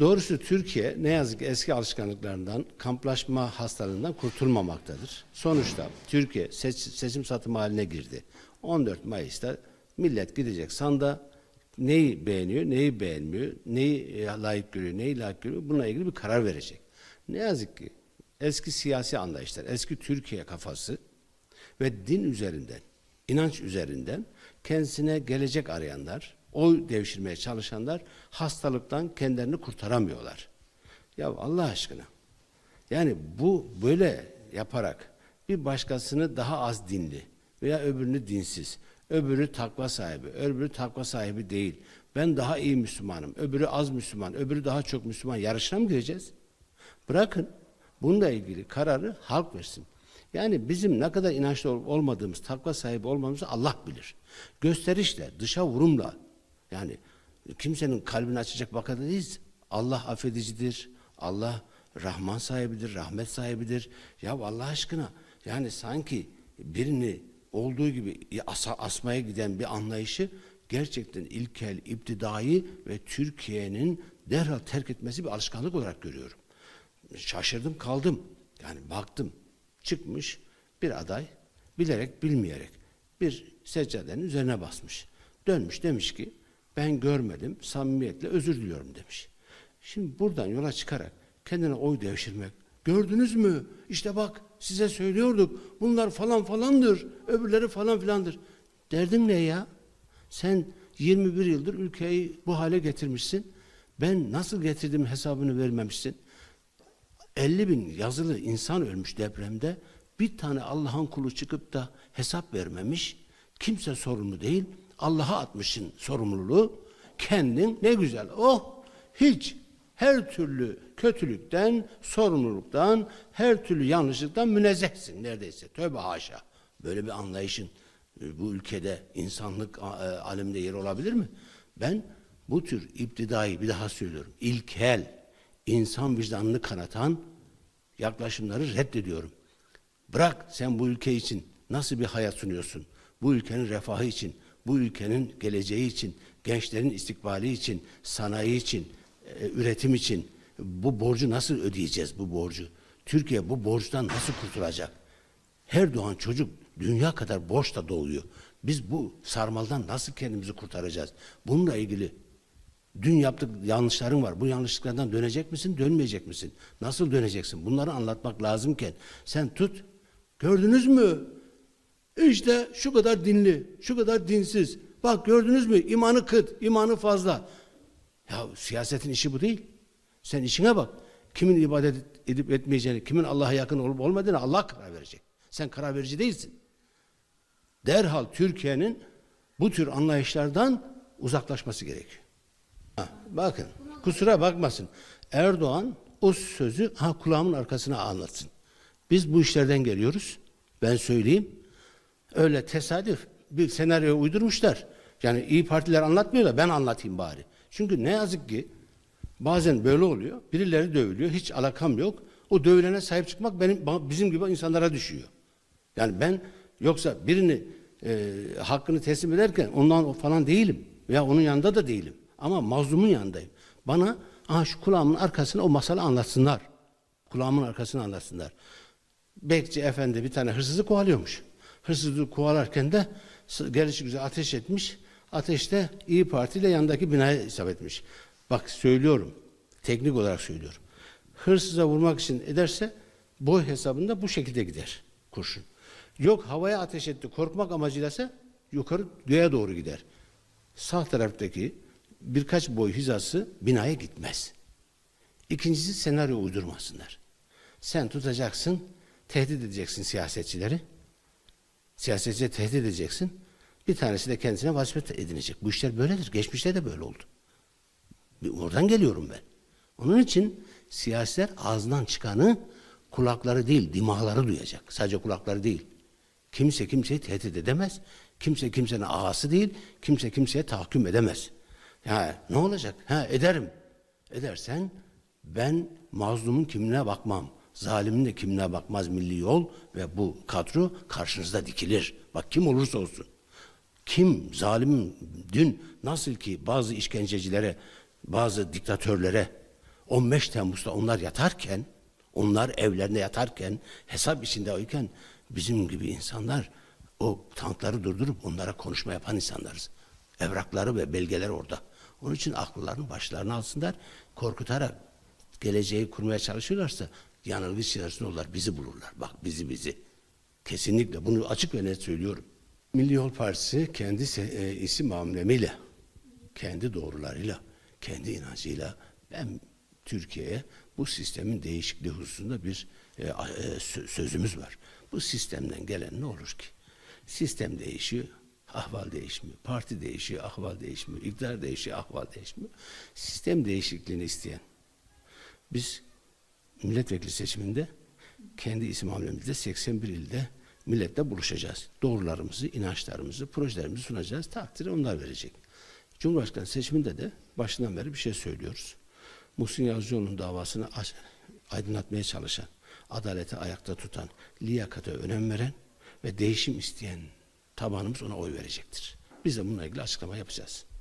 Doğrusu Türkiye ne yazık ki eski alışkanlıklarından, kamplaşma hastalığından kurtulmamaktadır. Sonuçta Türkiye seç, seçim satımı haline girdi. 14 Mayıs'ta millet gidecek sanda neyi beğeniyor, neyi beğenmiyor, neyi e, layık görüyor, neyi layık görüyor bununla ilgili bir karar verecek. Ne yazık ki eski siyasi anlayışlar, eski Türkiye kafası ve din üzerinden, inanç üzerinden kendisine gelecek arayanlar, oy devşirmeye çalışanlar hastalıktan kendilerini kurtaramıyorlar. Ya Allah aşkına. Yani bu böyle yaparak bir başkasını daha az dinli veya öbürünü dinsiz, öbürü takva sahibi, öbürü takva sahibi değil. Ben daha iyi Müslümanım, öbürü az Müslüman, öbürü daha çok Müslüman. Yarışına mı gireceğiz? Bırakın bununla ilgili kararı halk versin. Yani bizim ne kadar inançlı olmadığımız, takva sahibi olmamızı Allah bilir. Gösterişle, dışa vurumla, yani kimsenin kalbini açacak vakada değiliz. Allah affedicidir. Allah Rahman sahibidir, rahmet sahibidir. Ya Allah aşkına yani sanki birini olduğu gibi as asmaya giden bir anlayışı gerçekten ilkel, iptidai ve Türkiye'nin derhal terk etmesi bir alışkanlık olarak görüyorum. Şaşırdım kaldım. Yani baktım çıkmış bir aday bilerek bilmeyerek bir seccadenin üzerine basmış. Dönmüş demiş ki ben görmedim, samimiyetle özür diliyorum demiş. Şimdi buradan yola çıkarak kendine oy devşirmek, gördünüz mü? İşte bak size söylüyorduk, bunlar falan falandır, öbürleri falan filandır. Derdin ne ya? Sen 21 yıldır ülkeyi bu hale getirmişsin. Ben nasıl getirdim hesabını vermemişsin. 50 bin yazılı insan ölmüş depremde. Bir tane Allah'ın kulu çıkıp da hesap vermemiş. Kimse sorumlu değil. Allah'a atmışsın sorumluluğu. Kendin ne güzel. Oh hiç her türlü kötülükten, sorumluluktan, her türlü yanlışlıktan münezzehsin neredeyse. Tövbe haşa. Böyle bir anlayışın e, bu ülkede insanlık e, alemde yeri olabilir mi? Ben bu tür iptidai bir daha söylüyorum. İlkel, insan vicdanını kanatan yaklaşımları reddediyorum. Bırak sen bu ülke için nasıl bir hayat sunuyorsun? Bu ülkenin refahı için bu ülkenin geleceği için, gençlerin istikbali için, sanayi için, e, üretim için bu borcu nasıl ödeyeceğiz bu borcu? Türkiye bu borçtan nasıl kurtulacak? Her doğan çocuk dünya kadar borçla doluyor. Biz bu sarmaldan nasıl kendimizi kurtaracağız? Bununla ilgili dün yaptık yanlışların var. Bu yanlışlıklardan dönecek misin, dönmeyecek misin? Nasıl döneceksin? Bunları anlatmak lazımken sen tut. Gördünüz mü? İşte şu kadar dinli, şu kadar dinsiz. Bak gördünüz mü? İmanı kıt, imanı fazla. Ya siyasetin işi bu değil. Sen işine bak. Kimin ibadet edip etmeyeceğini, kimin Allah'a yakın olup olmadığını Allah karar verecek. Sen karar verici değilsin. Derhal Türkiye'nin bu tür anlayışlardan uzaklaşması gerekiyor. Ha, bakın, kusura bakmasın. Erdoğan o sözü ha kulağımın arkasına anlatsın. Biz bu işlerden geliyoruz. Ben söyleyeyim. Öyle tesadüf bir senaryo uydurmuşlar. Yani iyi partiler anlatmıyor da ben anlatayım bari. Çünkü ne yazık ki bazen böyle oluyor. Birileri dövülüyor. Hiç alakam yok. O dövülene sahip çıkmak benim bizim gibi insanlara düşüyor. Yani ben yoksa birini e, hakkını teslim ederken ondan falan değilim. Veya onun yanında da değilim. Ama mazlumun yanındayım. Bana aha şu kulağımın arkasına o masalı anlatsınlar. Kulağımın arkasını anlatsınlar. Bekçi efendi bir tane hırsızı kovalıyormuş hırsızlığı kovalarken de gelişi güzel ateş etmiş. Ateşte İyi Parti ile yandaki binaya isabet etmiş. Bak söylüyorum. Teknik olarak söylüyorum. Hırsıza vurmak için ederse boy hesabında bu şekilde gider kurşun. Yok havaya ateş etti korkmak amacıyla ise yukarı göğe doğru gider. Sağ taraftaki birkaç boy hizası binaya gitmez. İkincisi senaryo uydurmasınlar. Sen tutacaksın, tehdit edeceksin siyasetçileri. Siyasetçiye tehdit edeceksin. Bir tanesi de kendisine vazifet edinecek. Bu işler böyledir. Geçmişte de böyle oldu. Oradan geliyorum ben. Onun için siyasiler ağzından çıkanı kulakları değil, dimağları duyacak. Sadece kulakları değil. Kimse kimseyi tehdit edemez. Kimse kimsenin ağası değil. Kimse kimseye tahakküm edemez. Ya ne olacak? Ha ederim. Edersen ben mazlumun kimine bakmam. Zalimin de kimliğine bakmaz milli yol ve bu kadro karşınızda dikilir. Bak kim olursa olsun. Kim zalim dün nasıl ki bazı işkencecilere, bazı diktatörlere 15 Temmuz'da onlar yatarken, onlar evlerinde yatarken, hesap içinde iken bizim gibi insanlar o tankları durdurup onlara konuşma yapan insanlarız. Evrakları ve belgeler orada. Onun için akıllarını başlarına alsınlar, korkutarak geleceği kurmaya çalışıyorlarsa yanılgı içerisinde onlar bizi bulurlar. Bak bizi bizi. Kesinlikle bunu açık ve net söylüyorum. Milli Yol Partisi kendi e, isim hamlemiyle, kendi doğrularıyla, kendi inancıyla ben Türkiye'ye bu sistemin değişikliği hususunda bir e, e, sözümüz var. Bu sistemden gelen ne olur ki? Sistem değişiyor, ahval değişmiyor. Parti değişiyor, ahval değişmiyor. İktidar değişiyor, ahval değişmiyor. Sistem değişikliğini isteyen biz milletvekili seçiminde kendi isim hamlemizde 81 ilde milletle buluşacağız. Doğrularımızı, inançlarımızı, projelerimizi sunacağız. Takdiri onlar verecek. Cumhurbaşkanı seçiminde de başından beri bir şey söylüyoruz. Muhsin Yazıcıoğlu'nun davasını aydınlatmaya çalışan, adaleti ayakta tutan, liyakata önem veren ve değişim isteyen tabanımız ona oy verecektir. Biz de bununla ilgili açıklama yapacağız.